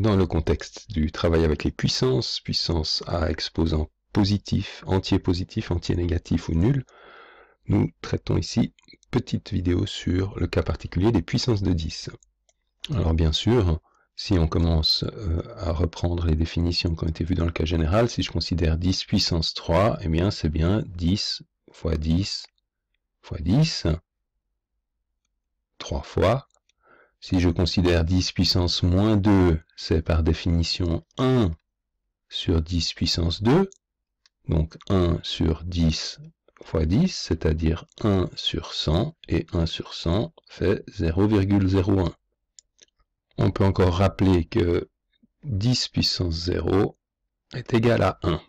dans le contexte du travail avec les puissances, puissance à exposant positif, entier positif, entier négatif ou nul, nous traitons ici petite vidéo sur le cas particulier des puissances de 10. Alors bien sûr, si on commence euh, à reprendre les définitions qui ont été vues dans le cas général, si je considère 10 puissance 3, eh bien c'est bien 10 fois 10 fois 10, 3 fois, si je considère 10 puissance moins 2, c'est par définition 1 sur 10 puissance 2. Donc 1 sur 10 fois 10, c'est-à-dire 1 sur 100, et 1 sur 100 fait 0,01. On peut encore rappeler que 10 puissance 0 est égal à 1.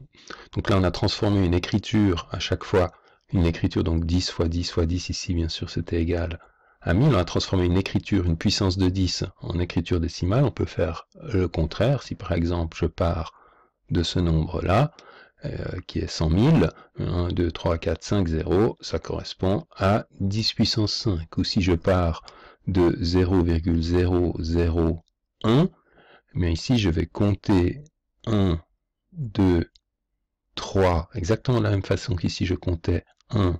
Donc là, on a transformé une écriture à chaque fois, une écriture donc 10 fois 10 fois 10, ici bien sûr c'était égal à... À 1000, on hein, a transformé une écriture, une puissance de 10 en écriture décimale. On peut faire euh, le contraire. Si par exemple, je pars de ce nombre-là, euh, qui est 100 000, 1, 2, 3, 4, 5, 0, ça correspond à 10 puissance 5. Ou si je pars de 0,001, mais ici je vais compter 1, 2, 3, exactement de la même façon qu'ici je comptais 1,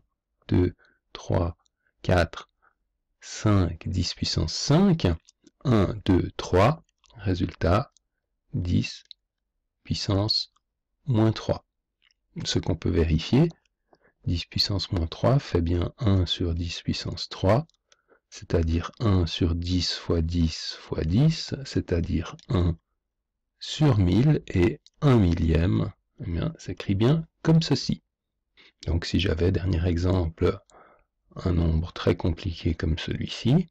2, 3, 4, 5, 10 puissance 5, 1, 2, 3, résultat 10 puissance moins 3. Ce qu'on peut vérifier, 10 puissance moins 3 fait bien 1 sur 10 puissance 3, c'est-à-dire 1 sur 10 fois 10 fois 10, c'est-à-dire 1 sur 1000 et 1 millième, eh bien, s'écrit bien comme ceci. Donc si j'avais, dernier exemple, un nombre très compliqué comme celui-ci,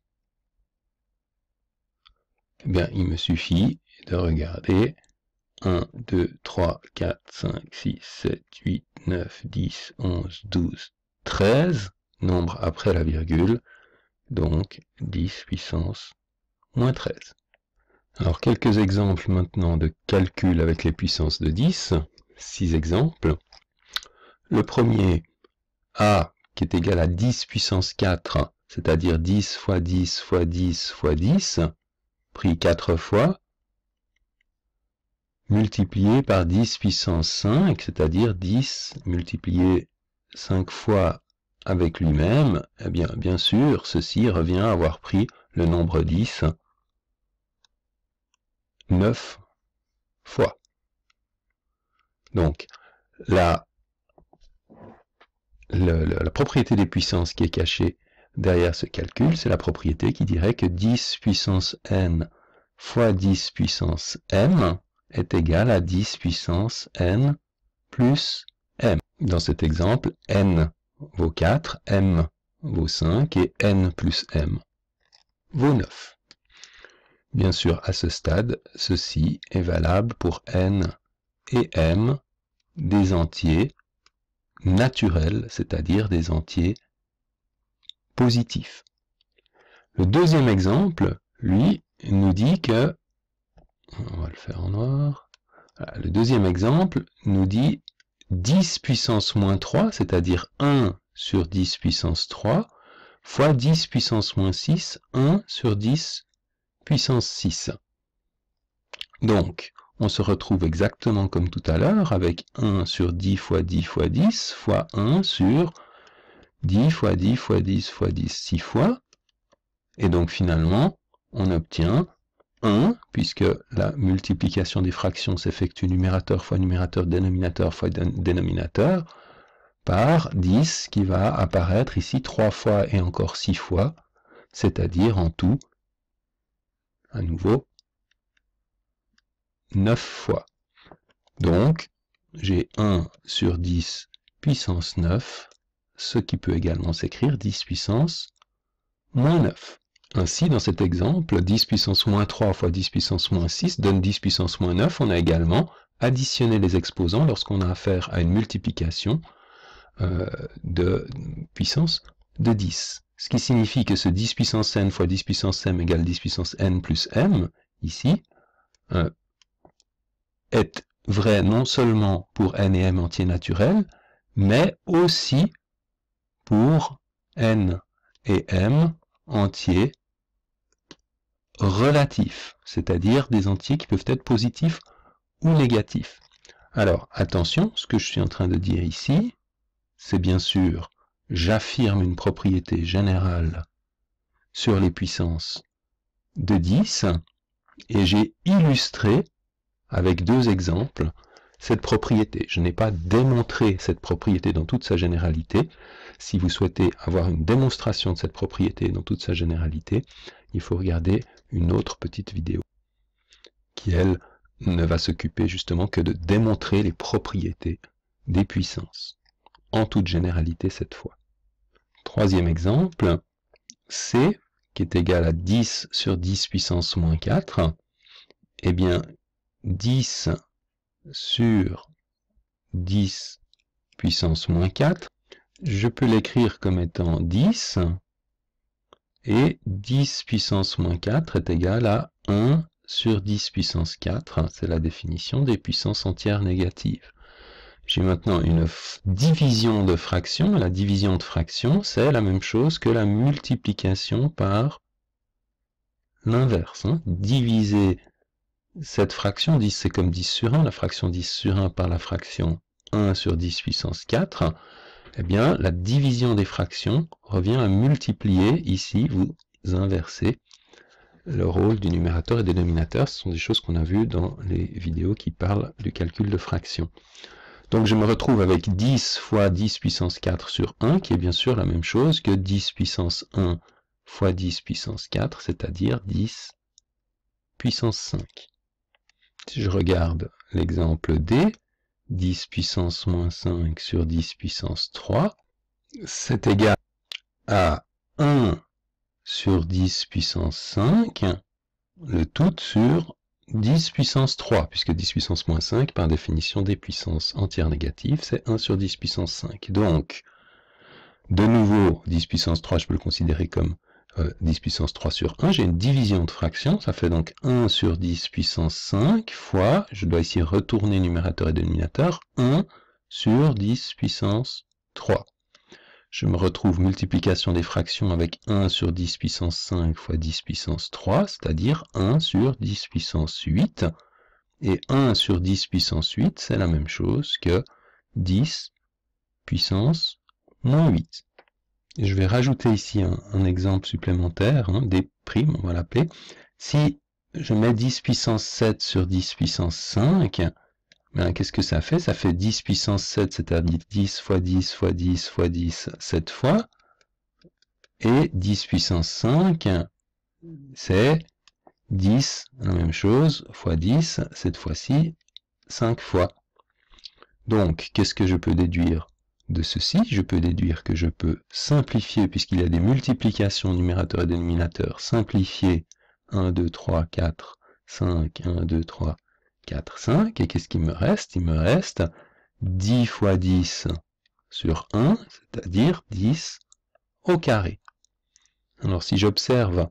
eh bien, il me suffit de regarder 1, 2, 3, 4, 5, 6, 7, 8, 9, 10, 11, 12, 13, nombre après la virgule, donc 10 puissance moins 13. Alors quelques exemples maintenant de calcul avec les puissances de 10, 6 exemples. Le premier, A qui est égal à 10 puissance 4, c'est-à-dire 10 fois 10 fois 10 fois 10, pris 4 fois, multiplié par 10 puissance 5, c'est-à-dire 10 multiplié 5 fois avec lui-même, eh bien, bien sûr, ceci revient à avoir pris le nombre 10 9 fois. Donc, la la propriété des puissances qui est cachée derrière ce calcul, c'est la propriété qui dirait que 10 puissance n fois 10 puissance m est égal à 10 puissance n plus m. Dans cet exemple, n vaut 4, m vaut 5 et n plus m vaut 9. Bien sûr, à ce stade, ceci est valable pour n et m des entiers naturels, c'est-à-dire des entiers positifs. Le deuxième exemple, lui, nous dit que... On va le faire en noir. le deuxième exemple nous dit 10 puissance moins 3, c'est-à-dire 1 sur 10 puissance 3, fois 10 puissance moins 6, 1 sur 10 puissance 6. Donc, on se retrouve exactement comme tout à l'heure avec 1 sur 10 fois 10 fois 10 fois 1 sur 10 fois 10 fois 10 fois 10, 6 fois. Et donc finalement, on obtient 1, puisque la multiplication des fractions s'effectue numérateur fois numérateur, dénominateur fois dénominateur, par 10 qui va apparaître ici 3 fois et encore 6 fois, c'est-à-dire en tout, à nouveau, 9 fois. Donc, j'ai 1 sur 10 puissance 9, ce qui peut également s'écrire 10 puissance moins 9. Ainsi, dans cet exemple, 10 puissance moins 3 fois 10 puissance moins 6 donne 10 puissance moins 9. On a également additionné les exposants lorsqu'on a affaire à une multiplication euh, de puissance de 10. Ce qui signifie que ce 10 puissance n fois 10 puissance m égale 10 puissance n plus m, ici, euh, est vrai non seulement pour n et m entiers naturels, mais aussi pour n et m entiers relatifs, c'est-à-dire des entiers qui peuvent être positifs ou négatifs. Alors, attention, ce que je suis en train de dire ici, c'est bien sûr, j'affirme une propriété générale sur les puissances de 10, et j'ai illustré avec deux exemples cette propriété. Je n'ai pas démontré cette propriété dans toute sa généralité. Si vous souhaitez avoir une démonstration de cette propriété dans toute sa généralité, il faut regarder une autre petite vidéo qui, elle, ne va s'occuper justement que de démontrer les propriétés des puissances, en toute généralité cette fois. Troisième exemple, C, qui est égal à 10 sur 10 puissance moins 4, eh bien, 10 sur 10 puissance moins 4, je peux l'écrire comme étant 10, et 10 puissance moins 4 est égal à 1 sur 10 puissance 4, c'est la définition des puissances entières négatives. J'ai maintenant une division de fraction, la division de fraction, c'est la même chose que la multiplication par l'inverse. Hein. Diviser cette fraction 10, c'est comme 10 sur 1. La fraction 10 sur 1 par la fraction 1 sur 10 puissance 4. Eh bien, la division des fractions revient à multiplier. Ici, vous inversez le rôle du numérateur et dénominateur. Ce sont des choses qu'on a vues dans les vidéos qui parlent du calcul de fractions. Donc je me retrouve avec 10 fois 10 puissance 4 sur 1, qui est bien sûr la même chose que 10 puissance 1 fois 10 puissance 4, c'est-à-dire 10 puissance 5. Si je regarde l'exemple D, 10 puissance moins 5 sur 10 puissance 3, c'est égal à 1 sur 10 puissance 5, le tout sur 10 puissance 3, puisque 10 puissance moins 5, par définition des puissances entières négatives, c'est 1 sur 10 puissance 5. Donc, de nouveau, 10 puissance 3, je peux le considérer comme 10 euh, puissance 3 sur 1, j'ai une division de fractions, ça fait donc 1 sur 10 puissance 5 fois, je dois ici retourner numérateur et dénominateur, 1 sur 10 puissance 3. Je me retrouve multiplication des fractions avec 1 sur 10 puissance 5 fois 10 puissance 3, c'est-à-dire 1 sur 10 puissance 8. Et 1 sur 10 puissance 8, c'est la même chose que 10 puissance moins 8 je vais rajouter ici un, exemple supplémentaire, hein, des primes, on va l'appeler. Si je mets 10 puissance 7 sur 10 puissance 5, ben, qu'est-ce que ça fait Ça fait 10 puissance 7, c'est-à-dire 10 fois 10 fois 10 fois 10, 7 fois. Et 10 puissance 5, c'est 10, la même chose, fois 10, cette fois-ci, 5 fois. Donc, qu'est-ce que je peux déduire de ceci, je peux déduire que je peux simplifier, puisqu'il y a des multiplications numérateur et dénominateur, simplifier 1, 2, 3, 4, 5, 1, 2, 3, 4, 5. Et qu'est-ce qu'il me reste Il me reste 10 fois 10 sur 1, c'est-à-dire 10 au carré. Alors si j'observe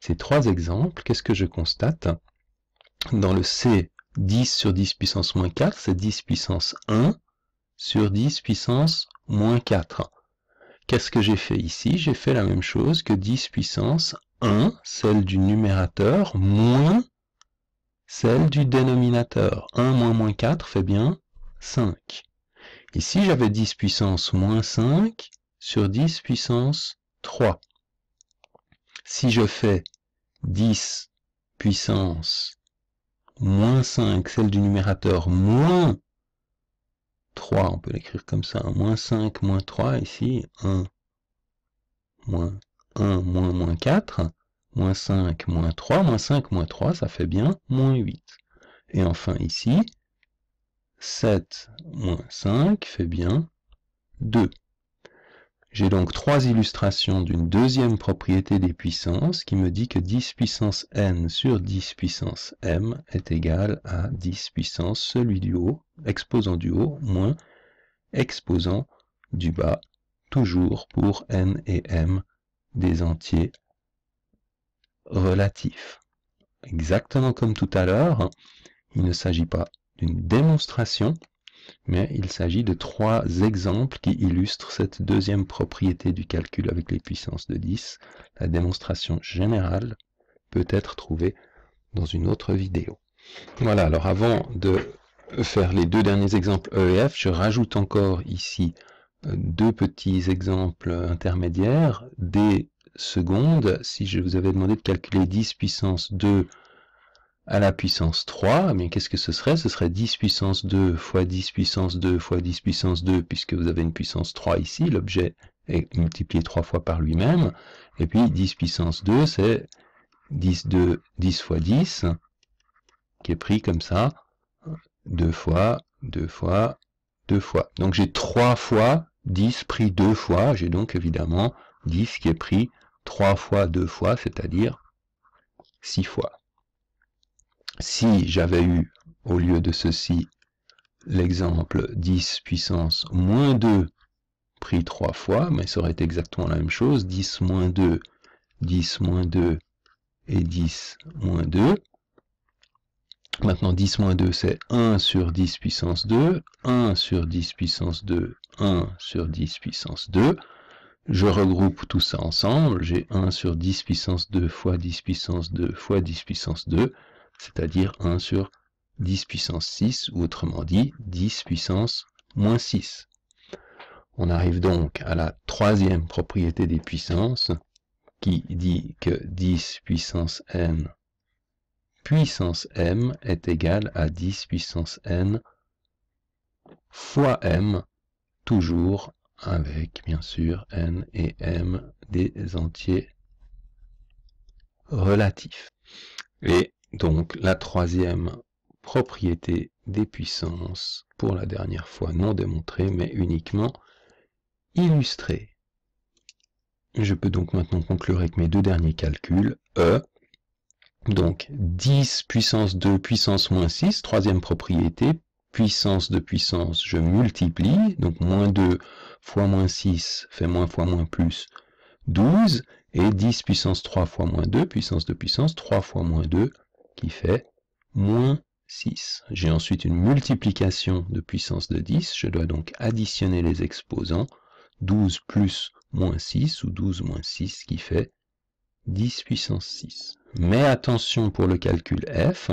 ces trois exemples, qu'est-ce que je constate Dans le C, 10 sur 10 puissance moins 4, c'est 10 puissance 1 sur 10 puissance moins 4. Qu'est-ce que j'ai fait ici J'ai fait la même chose que 10 puissance 1, celle du numérateur, moins celle du dénominateur. 1 moins moins 4 fait bien 5. Ici, j'avais 10 puissance moins 5 sur 10 puissance 3. Si je fais 10 puissance moins 5, celle du numérateur, moins 3, on peut l'écrire comme ça. Moins 5, moins 3, ici, 1, moins 1, moins moins 4, moins 5, moins 3, moins 5, moins 3, ça fait bien moins 8. Et enfin ici, 7 moins 5 fait bien 2. J'ai donc trois illustrations d'une deuxième propriété des puissances qui me dit que 10 puissance n sur 10 puissance m est égal à 10 puissance celui du haut, exposant du haut, moins exposant du bas, toujours pour n et m des entiers relatifs. Exactement comme tout à l'heure, il ne s'agit pas d'une démonstration, mais il s'agit de trois exemples qui illustrent cette deuxième propriété du calcul avec les puissances de 10. la démonstration générale peut être trouvée dans une autre vidéo. Voilà, alors avant de faire les deux derniers exemples E et F, je rajoute encore ici euh, deux petits exemples intermédiaires, Des secondes. si je vous avais demandé de calculer 10 puissance 2 à la puissance 3, mais qu'est-ce que ce serait Ce serait 10 puissance 2 fois 10 puissance 2 fois 10 puissance 2, puisque vous avez une puissance 3 ici, l'objet est multiplié 3 fois par lui-même, et puis 10 puissance 2, c'est 10, 2, 10 fois 10, qui est pris comme ça, 2 fois, 2 fois, 2 fois. Donc j'ai 3 fois 10 pris 2 fois, j'ai donc évidemment 10 qui est pris 3 fois 2 fois, c'est-à-dire 6 fois si j'avais eu, au lieu de ceci, l'exemple 10 puissance moins 2 pris 3 fois, mais ça aurait été exactement la même chose, 10 moins 2, 10 moins 2 et 10 moins 2. Maintenant 10 moins 2 c'est 1 sur 10 puissance 2, 1 sur 10 puissance 2, 1 sur 10 puissance 2. Je regroupe tout ça ensemble, j'ai 1 sur 10 puissance 2 fois 10 puissance 2 fois 10 puissance 2, c'est-à-dire 1 sur 10 puissance 6, ou autrement dit 10 puissance moins 6. On arrive donc à la troisième propriété des puissances, qui dit que 10 puissance n puissance m est égal à 10 puissance n fois m, toujours avec, bien sûr, n et m des entiers relatifs. Et donc la troisième propriété des puissances, pour la dernière fois non démontrée, mais uniquement illustrée. Je peux donc maintenant conclure avec mes deux derniers calculs. E, donc 10 puissance 2 puissance moins 6, troisième propriété, puissance de puissance, je multiplie, donc moins 2 fois moins 6 fait moins fois moins plus 12, et 10 puissance 3 fois moins 2, puissance de puissance 3 fois moins 2 qui fait moins 6. J'ai ensuite une multiplication de puissance de 10, je dois donc additionner les exposants, 12 plus moins 6, ou 12 moins 6 qui fait 10 puissance 6. Mais attention pour le calcul f,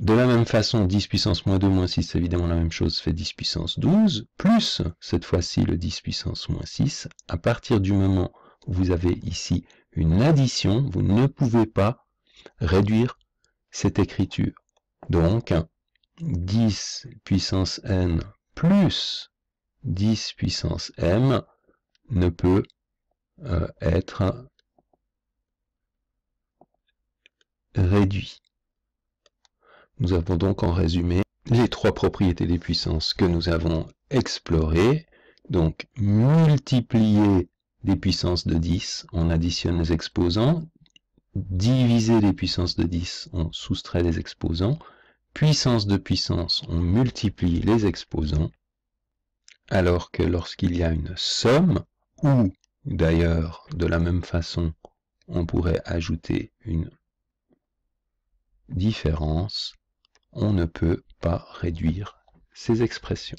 de la même façon, 10 puissance moins 2 moins 6, c'est évidemment la même chose, fait 10 puissance 12, plus, cette fois-ci, le 10 puissance moins 6. À partir du moment où vous avez ici une addition, vous ne pouvez pas réduire cette écriture. Donc, 10 puissance n plus 10 puissance m ne peut euh, être réduit. Nous avons donc en résumé les trois propriétés des puissances que nous avons explorées. Donc multiplier des puissances de 10, on additionne les exposants, diviser les puissances de 10, on soustrait les exposants, puissance de puissance, on multiplie les exposants, alors que lorsqu'il y a une somme, ou d'ailleurs de la même façon, on pourrait ajouter une différence, on ne peut pas réduire ces expressions.